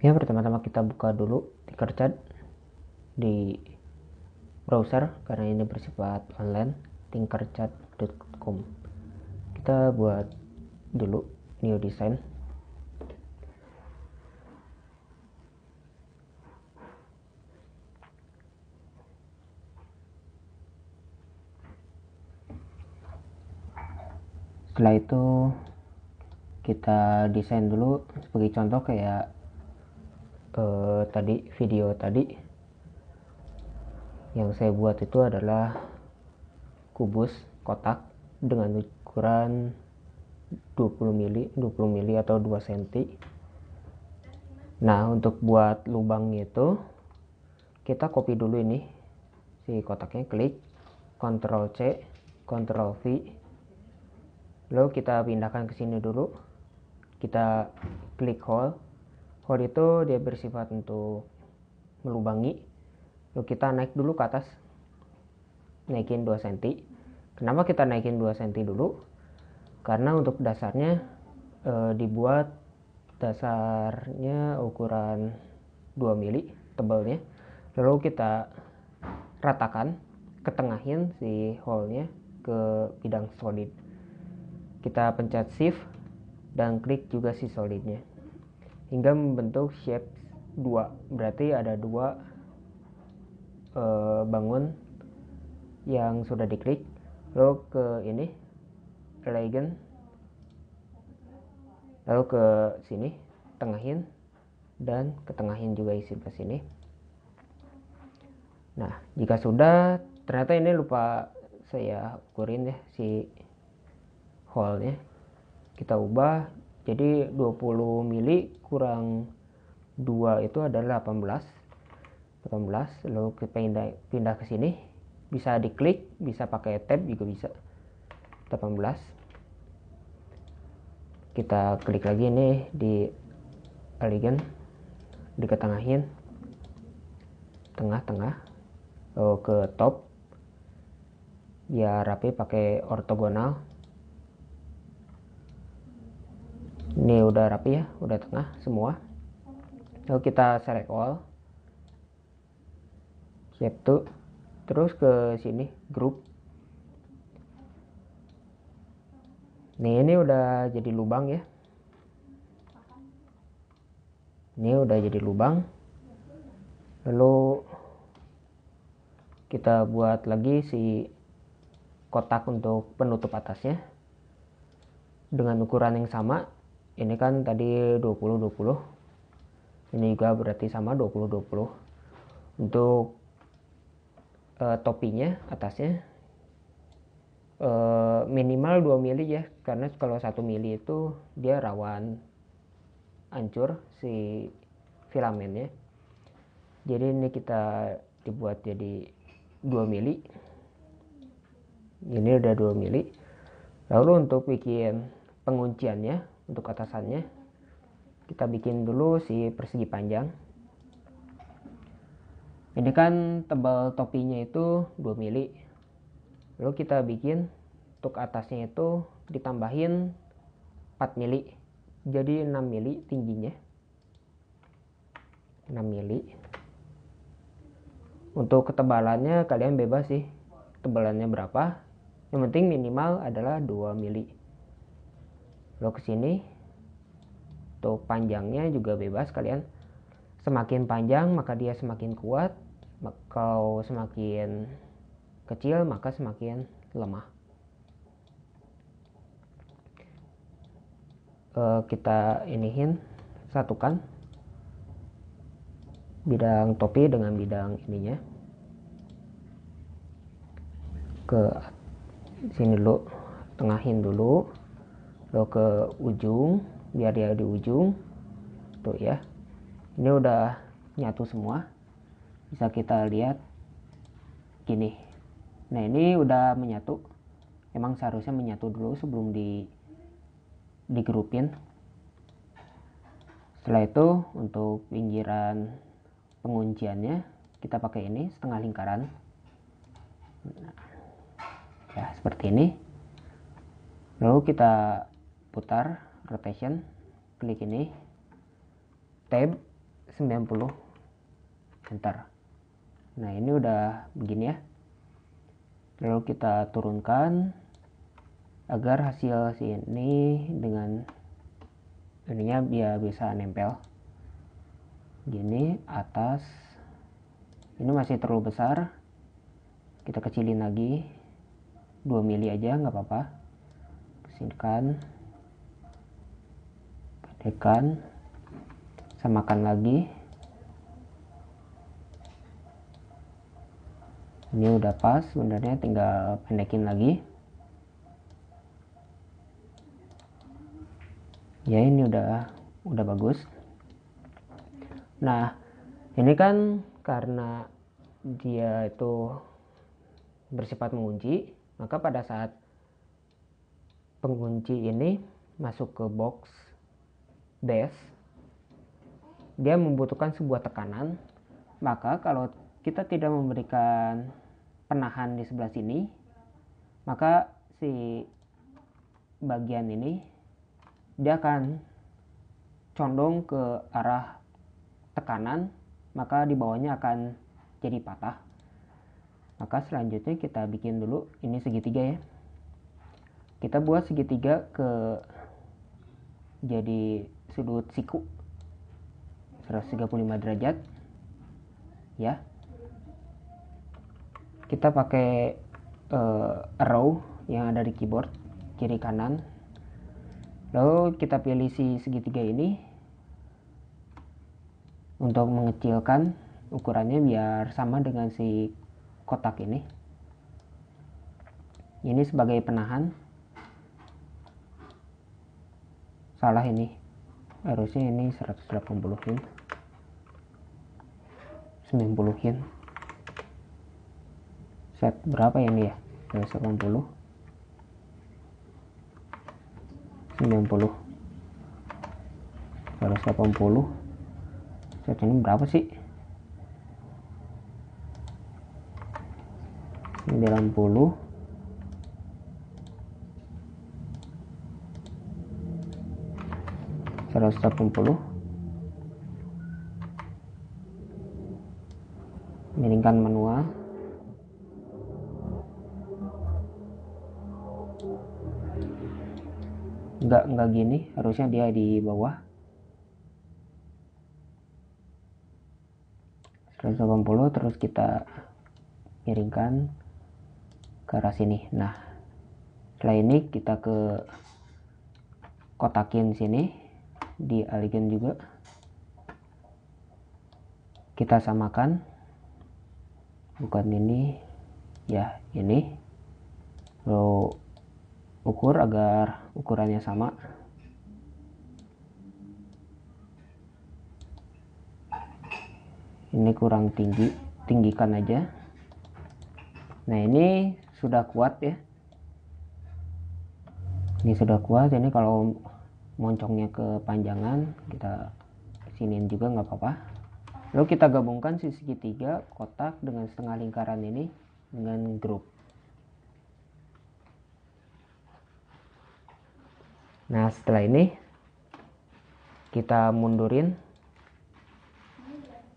ya pertama-tama kita buka dulu Tinkercad di browser karena ini bersifat online tinkercat.com kita buat dulu new design setelah itu kita desain dulu sebagai contoh kayak eh, tadi video tadi yang saya buat itu adalah kubus kotak dengan ukuran 20 mili 20 mili atau 2 cm nah untuk buat lubang itu kita copy dulu ini si kotaknya klik Ctrl C Ctrl V lalu kita pindahkan ke sini dulu kita klik hole Kode itu dia bersifat untuk melubangi. Lalu kita naik dulu ke atas. Naikin 2 cm. Kenapa kita naikin 2 cm dulu? Karena untuk dasarnya e, dibuat dasarnya ukuran 2 mili tebalnya. Lalu kita ratakan, ketengahin si hole-nya ke bidang solid. Kita pencet shift dan klik juga si solidnya hingga membentuk shape 2 berarti ada dua e, bangun yang sudah diklik lalu ke ini legend lalu ke sini tengahin dan ketengahin juga isi ke sini nah jika sudah ternyata ini lupa saya ukurin ya si hole-nya kita ubah jadi 20 mili kurang 2 itu adalah 18. 18 lalu kita pindah, pindah ke sini bisa diklik, bisa pakai tab juga bisa. 18. Kita klik lagi nih di di diketengahin tengah-tengah ke top biar ya, rapi pakai ortogonal ini udah rapi ya udah tengah semua lalu kita select all shape to terus ke sini group nih ini udah jadi lubang ya ini udah jadi lubang lalu kita buat lagi si kotak untuk penutup atasnya dengan ukuran yang sama ini kan tadi 20-20 ini juga berarti sama 20-20 untuk uh, topinya atasnya uh, minimal 2 mili ya karena kalau 1 mili itu dia rawan hancur si filamennya jadi ini kita dibuat jadi 2 mili ini udah 2 mili lalu untuk bikin pengunciannya untuk atasannya kita bikin dulu si persegi panjang ini kan tebal topinya itu 2 mili lalu kita bikin untuk atasnya itu ditambahin 4 mili jadi 6 mili tingginya 6 mili untuk ketebalannya kalian bebas sih tebalannya berapa yang penting minimal adalah 2 mili lo kesini tuh panjangnya juga bebas kalian semakin panjang maka dia semakin kuat kalau semakin kecil maka semakin lemah e, kita inihin satukan bidang topi dengan bidang ininya ke sini dulu tengahin dulu lo ke ujung biar dia di ujung tuh ya ini udah nyatu semua bisa kita lihat gini nah ini udah menyatu emang seharusnya menyatu dulu sebelum di digerupin setelah itu untuk pinggiran pengunciannya kita pakai ini setengah lingkaran nah, ya seperti ini lalu kita putar rotation klik ini tab 90 enter nah ini udah begini ya lalu kita turunkan agar hasil sini dengan ininya dia bisa nempel gini atas ini masih terlalu besar kita kecilin lagi 2 mili aja nggak apa-apa kesinkan tekan samakan lagi ini udah pas sebenarnya tinggal pendekin lagi ya ini udah udah bagus nah ini kan karena dia itu bersifat mengunci maka pada saat pengunci ini masuk ke box base dia membutuhkan sebuah tekanan maka kalau kita tidak memberikan penahan di sebelah sini maka si bagian ini dia akan condong ke arah tekanan maka di bawahnya akan jadi patah maka selanjutnya kita bikin dulu ini segitiga ya kita buat segitiga ke jadi sudut siku 135 derajat ya kita pakai uh, arrow yang ada di keyboard kiri kanan lalu kita pilih si segitiga ini untuk mengecilkan ukurannya biar sama dengan si kotak ini ini sebagai penahan salah ini harusnya ini 180 in 90 in set berapa ya ini ya 180 90 180 set ini berapa sih 90 180 miringkan manual enggak enggak gini harusnya dia di bawah 180 terus kita miringkan ke arah sini nah setelah ini kita ke kotakin sini dialihkan juga kita samakan bukan ini ya ini lo ukur agar ukurannya sama ini kurang tinggi tinggikan aja nah ini sudah kuat ya ini sudah kuat ini kalau moncongnya ke panjangan kita siniin juga nggak apa-apa lalu kita gabungkan sisi segitiga kotak dengan setengah lingkaran ini dengan grup nah setelah ini kita mundurin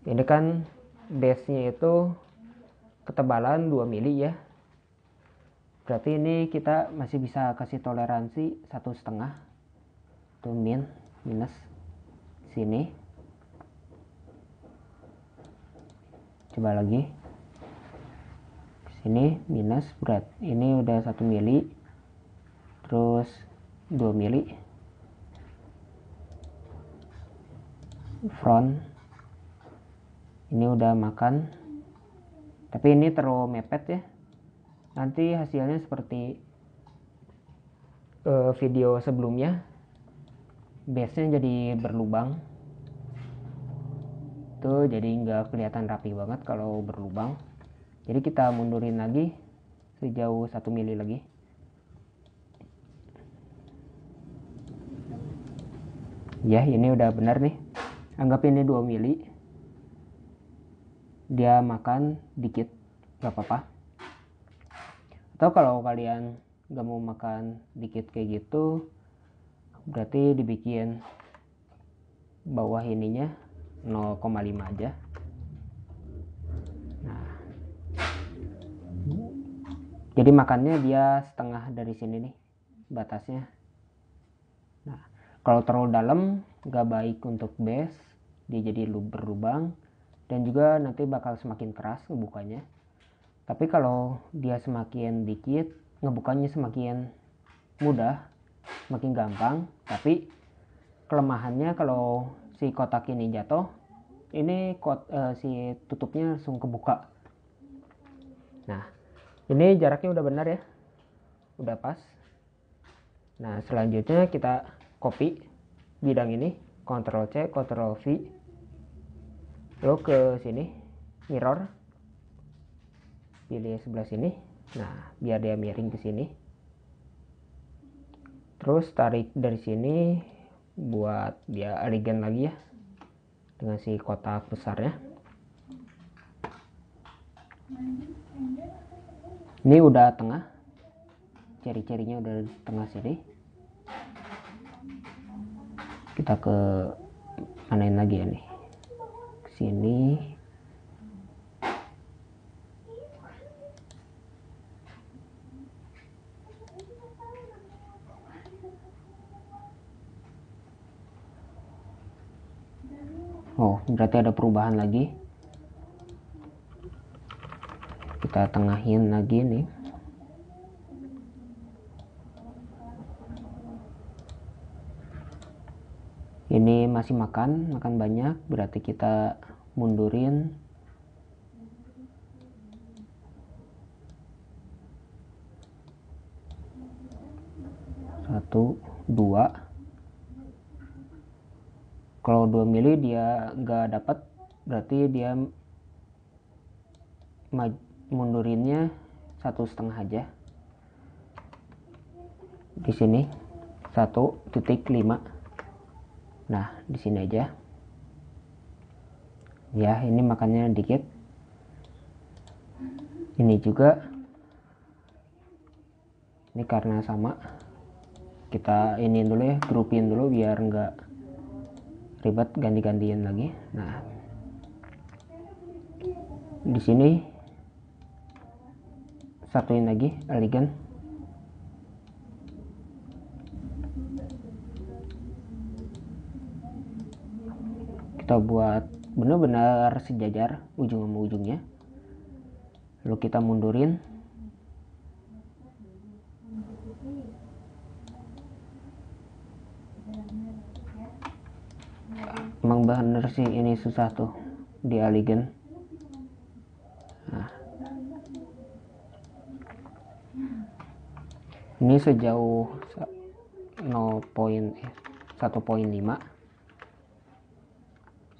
ini kan base nya itu ketebalan 2 mili ya berarti ini kita masih bisa kasih toleransi satu setengah itu min minus sini coba lagi sini minus berat ini udah 1 mili terus 2 mili front ini udah makan tapi ini terlalu mepet ya nanti hasilnya seperti uh, video sebelumnya Base-nya jadi berlubang itu jadi nggak kelihatan rapi banget kalau berlubang jadi kita mundurin lagi sejauh 1 mili lagi ya ini udah benar nih anggap ini 2 mili dia makan dikit nggak apa-apa atau kalau kalian nggak mau makan dikit kayak gitu berarti dibikin bawah ininya 0,5 aja nah jadi makannya dia setengah dari sini nih batasnya nah kalau terlalu dalam nggak baik untuk base dia jadi berlubang dan juga nanti bakal semakin keras ngebukanya tapi kalau dia semakin dikit ngebukanya semakin mudah makin gampang tapi kelemahannya kalau si kotak ini jatuh ini kot, uh, si tutupnya langsung kebuka nah ini jaraknya udah benar ya udah pas nah selanjutnya kita copy bidang ini Ctrl C Ctrl V lo ke sini mirror pilih sebelah sini nah biar dia miring ke sini terus tarik dari sini buat dia regen lagi ya dengan si kotak besarnya ini udah tengah ciri-cirinya udah di tengah sini kita ke manain lagi ya nih sini berarti ada perubahan lagi kita tengahin lagi nih ini masih makan makan banyak berarti kita mundurin satu dua kalau dua mili dia nggak dapat berarti dia mundurinnya satu setengah aja di sini satu titik lima nah di sini aja ya ini makannya dikit ini juga ini karena sama kita ini dulu ya grupin dulu biar enggak ribet ganti-gantian lagi nah di sini satuin lagi elegan kita buat benar-benar sejajar ujung sama ujungnya lalu kita mundurin emang bener sih ini susah tuh di aligen nah. ini sejauh 0.1.5 eh,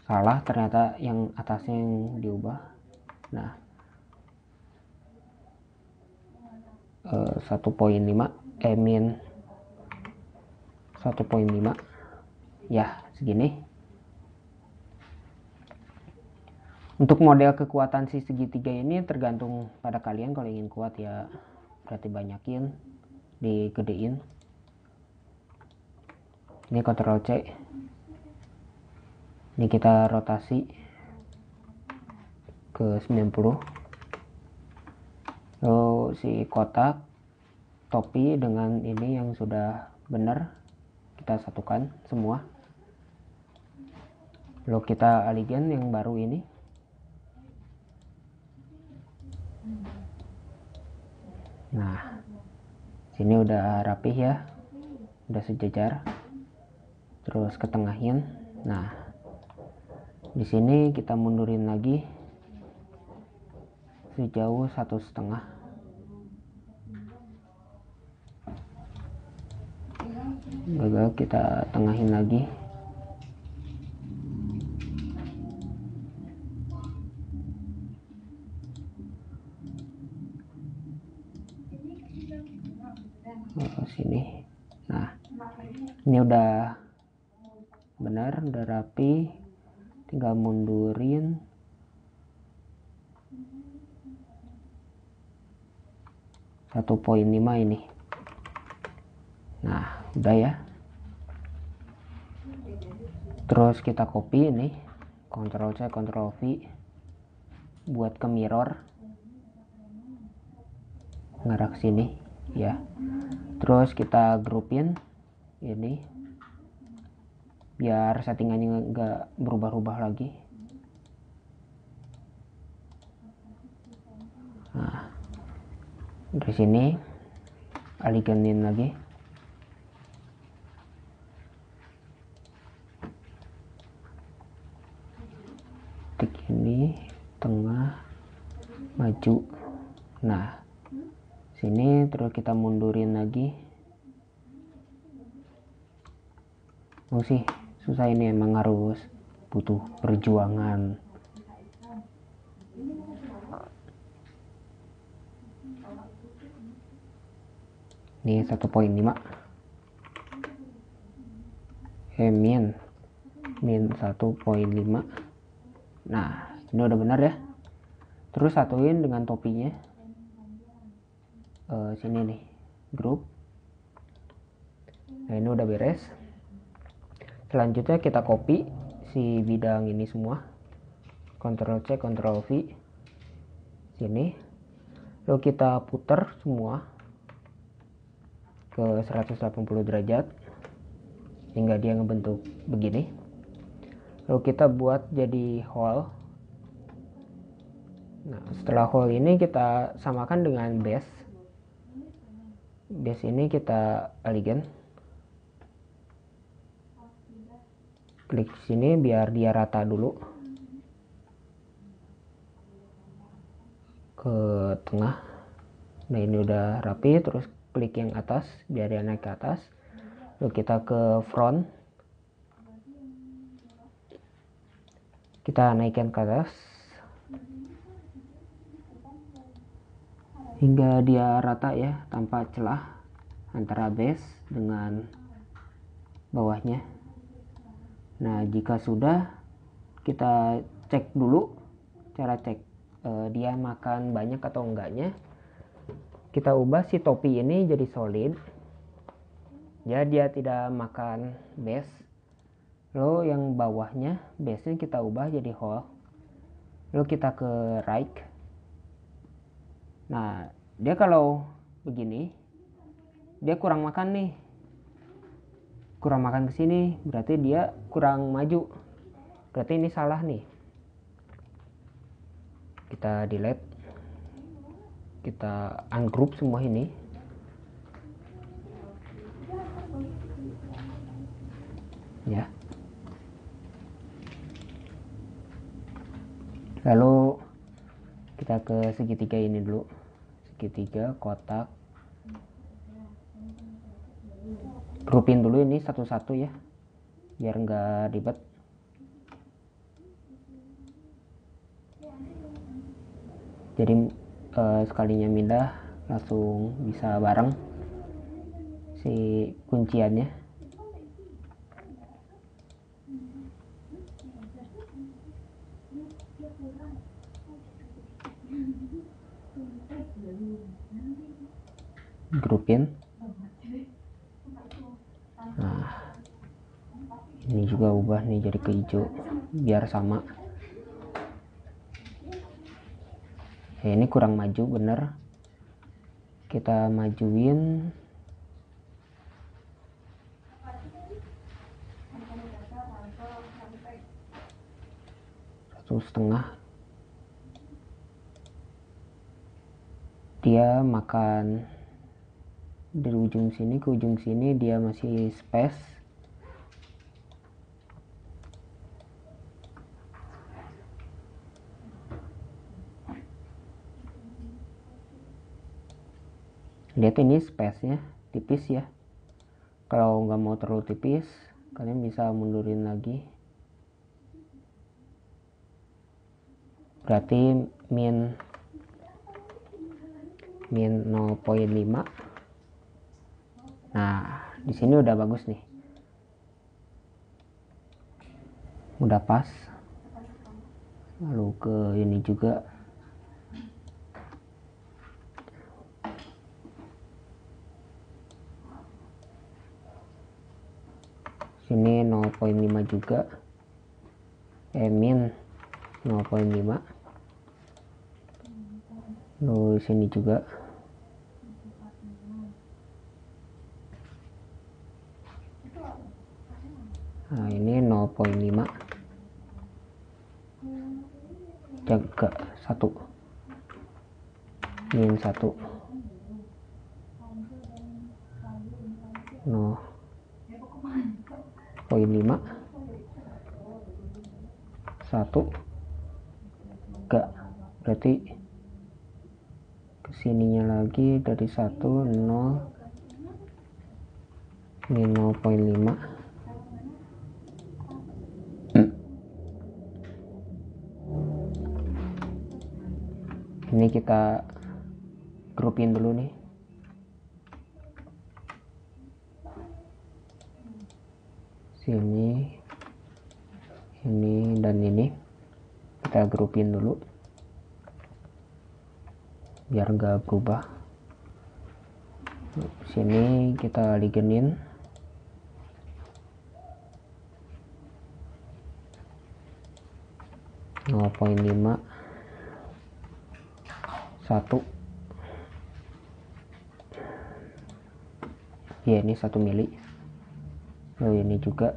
salah ternyata yang atasnya yang diubah nah 1.5 emin, 1.5 ya segini Untuk model kekuatan si segitiga ini tergantung pada kalian kalau ingin kuat ya berarti banyakin digedein. Ini Ctrl C. Ini kita rotasi ke 90. Lalu si kotak topi dengan ini yang sudah benar kita satukan semua. Lalu kita aligen yang baru ini nah sini udah rapih ya udah sejajar terus ketengahin nah di sini kita mundurin lagi sejauh satu setengah gagal kita tengahin lagi udah benar udah rapi tinggal mundurin satu poin lima ini nah udah ya terus kita copy ini ctrl C ctrl V buat ke mirror ngarah sini ya terus kita grupin ini biar settingannya nggak berubah-ubah lagi nah dari sini aliganin lagi tik ini tengah maju nah sini terus kita mundurin lagi sih, susah ini emang harus butuh perjuangan ini satu poin lima eh min min satu poin lima nah ini udah benar ya terus satuin dengan topinya uh, sini nih grup nah ini udah beres selanjutnya kita copy si bidang ini semua Ctrl C Ctrl V sini lalu kita putar semua ke 180 derajat hingga dia ngebentuk begini lalu kita buat jadi hole nah setelah hole ini kita samakan dengan base base ini kita aligen klik sini biar dia rata dulu ke tengah nah ini udah rapi terus klik yang atas biar dia naik ke atas lalu kita ke front kita naikkan ke atas hingga dia rata ya tanpa celah antara base dengan bawahnya Nah, jika sudah kita cek dulu cara cek eh, dia makan banyak atau enggaknya. Kita ubah si topi ini jadi solid. Ya, dia tidak makan base. Lalu yang bawahnya base-nya kita ubah jadi hole Lalu kita ke right. Nah, dia kalau begini dia kurang makan nih kurang makan ke sini berarti dia kurang maju berarti ini salah nih kita delete kita ungroup semua ini ya lalu kita ke segitiga ini dulu segitiga kotak grupin dulu ini satu-satu ya biar nggak ribet jadi eh, sekalinya mindah langsung bisa bareng si kunciannya grupin nah ini juga ubah nih jadi ke hijau biar sama ya, ini kurang maju bener kita majuin satu setengah dia makan dari ujung sini ke ujung sini dia masih space lihat ini space nya tipis ya kalau nggak mau terlalu tipis kalian bisa mundurin lagi berarti min min 0.5 nah di sini udah bagus nih udah pas lalu ke ini juga sini 0.5 juga eh 0.5 lalu sini juga 0,5 jaga 1 min 1 no poin 5 1 gak berarti kesininya lagi dari 1 0 min 0.5 ini kita grupin dulu nih sini ini dan ini kita grupin dulu biar gak berubah sini kita ligenin lima satu ya ini satu mili lalu oh, ini juga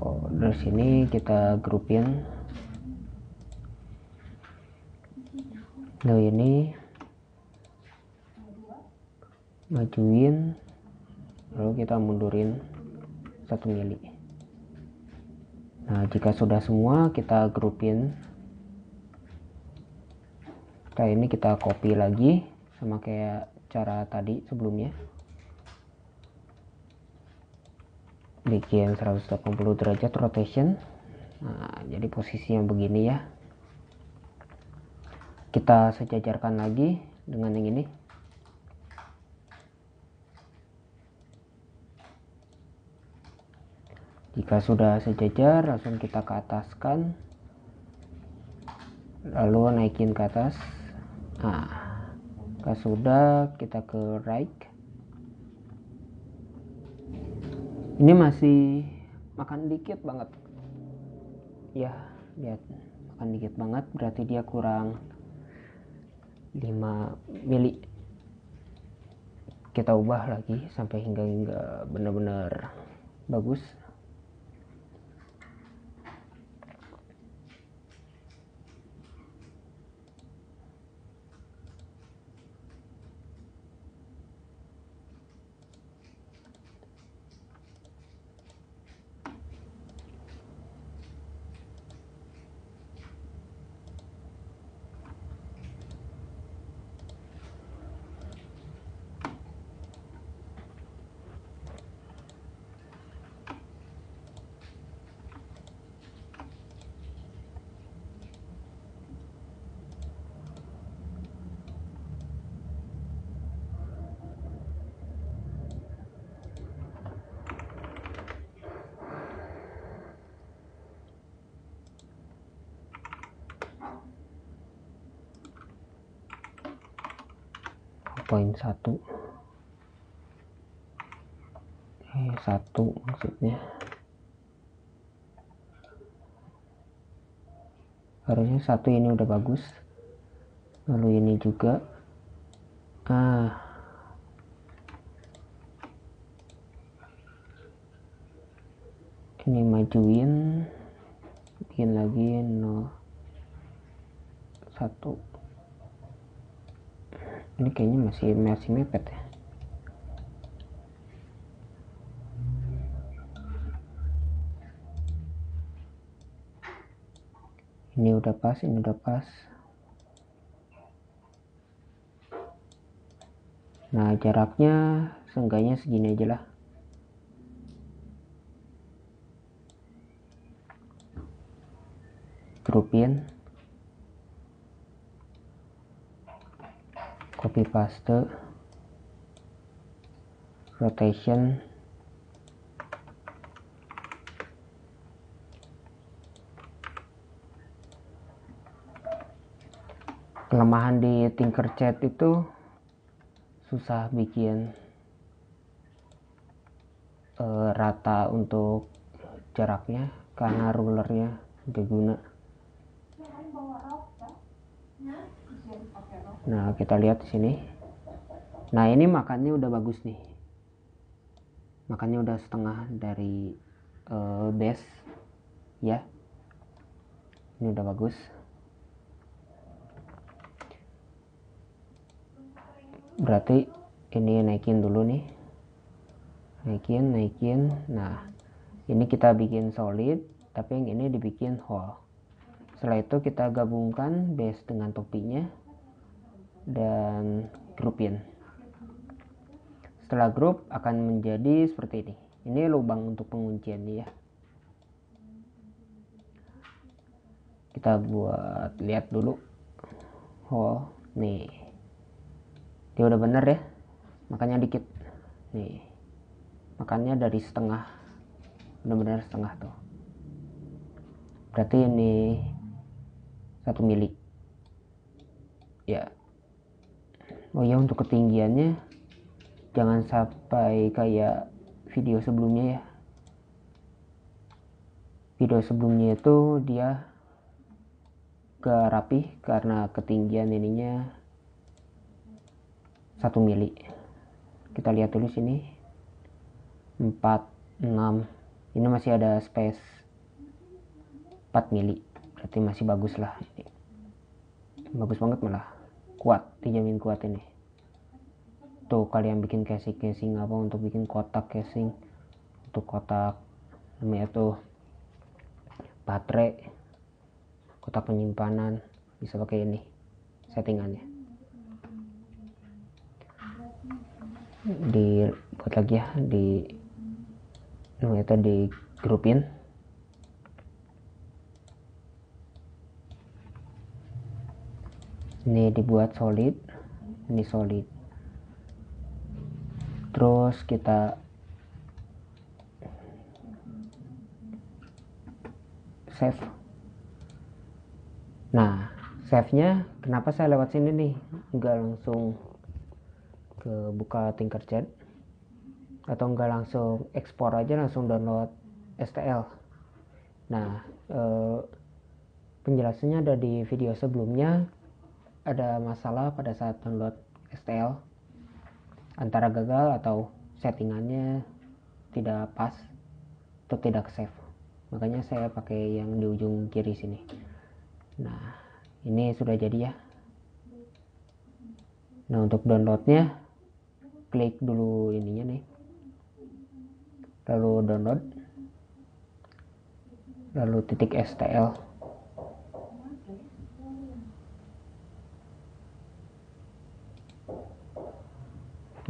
oh dari sini kita grupin lalu nah, ini majuin lalu kita mundurin satu mili nah jika sudah semua kita grupin kayak nah, ini kita copy lagi sama kayak cara tadi sebelumnya bikin 180 derajat rotation nah, jadi posisinya begini ya kita sejajarkan lagi dengan yang ini jika sudah sejajar langsung kita ke ataskan lalu naikin ke atas nah kalau sudah kita ke right ini masih makan dikit banget ya lihat makan dikit banget berarti dia kurang 5 mili kita ubah lagi sampai hingga hingga benar-benar bagus poin satu eh, satu maksudnya harusnya satu ini udah bagus lalu ini juga ah ini majuin bikin lagi 0 satu ini kayaknya masih masih mepet ya ini udah pas ini udah pas nah jaraknya seenggaknya segini aja lah kerupian copy paste rotation kelemahan di Tinkercad itu susah bikin uh, rata untuk jaraknya karena rulernya gak guna Nah, kita lihat di sini. Nah, ini makannya udah bagus nih. Makannya udah setengah dari uh, base ya. Ini udah bagus. Berarti ini naikin dulu nih. Naikin, naikin. Nah, ini kita bikin solid, tapi yang ini dibikin hole. Setelah itu kita gabungkan base dengan topinya dan grupin setelah grup akan menjadi seperti ini ini lubang untuk penguncian ya kita buat lihat dulu oh nih dia udah bener ya makanya dikit nih makanya dari setengah benar-benar setengah tuh berarti ini satu milik. ya oh ya untuk ketinggiannya jangan sampai kayak video sebelumnya ya video sebelumnya itu dia gak rapih karena ketinggian ininya satu mili kita lihat dulu sini 4 6 ini masih ada space 4 mili berarti masih bagus lah bagus banget malah kuat dijamin kuat ini tuh kalian bikin casing casing apa untuk bikin kotak casing untuk kotak namanya itu baterai kotak penyimpanan bisa pakai ini settingannya buat lagi ya di namanya itu di grupin ini dibuat solid ini solid terus kita save nah save nya kenapa saya lewat sini nih Enggak langsung ke buka Tinkercad atau enggak langsung ekspor aja langsung download STL nah eh, penjelasannya ada di video sebelumnya ada masalah pada saat download STL antara gagal atau settingannya tidak pas atau tidak save makanya saya pakai yang di ujung kiri sini nah ini sudah jadi ya nah untuk downloadnya klik dulu ininya nih lalu download lalu titik STL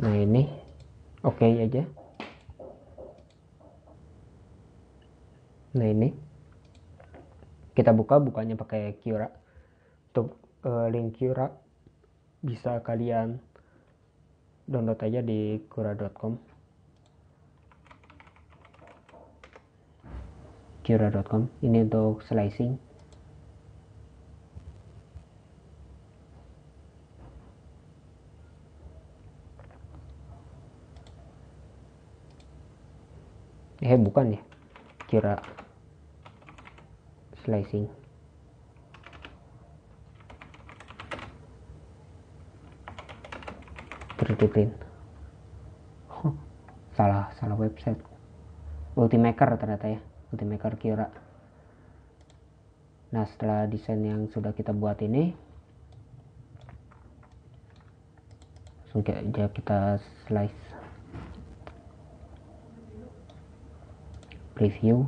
nah ini oke okay ya, aja nah ini kita buka bukanya pakai Cura untuk uh, eh, link Cura bisa kalian download aja di cura.com cura.com ini untuk slicing eh bukan ya kira slicing print huh, salah salah website ultimaker ternyata ya ultimaker kira nah setelah desain yang sudah kita buat ini langsung kita slice review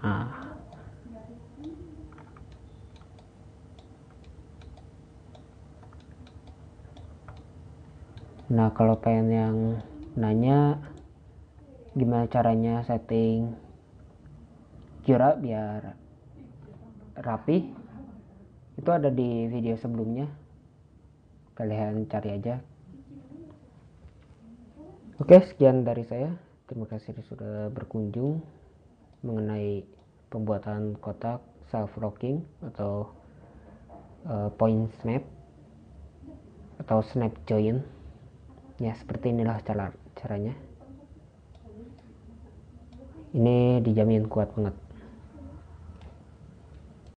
nah Nah, kalau pengen yang nanya gimana caranya setting Jura biar rapi, itu ada di video sebelumnya. Kalian cari aja. Oke, sekian dari saya. Terima kasih sudah berkunjung mengenai pembuatan kotak self-rocking atau uh, point snap atau snap join. Ya, seperti inilah cara caranya. Ini dijamin kuat banget.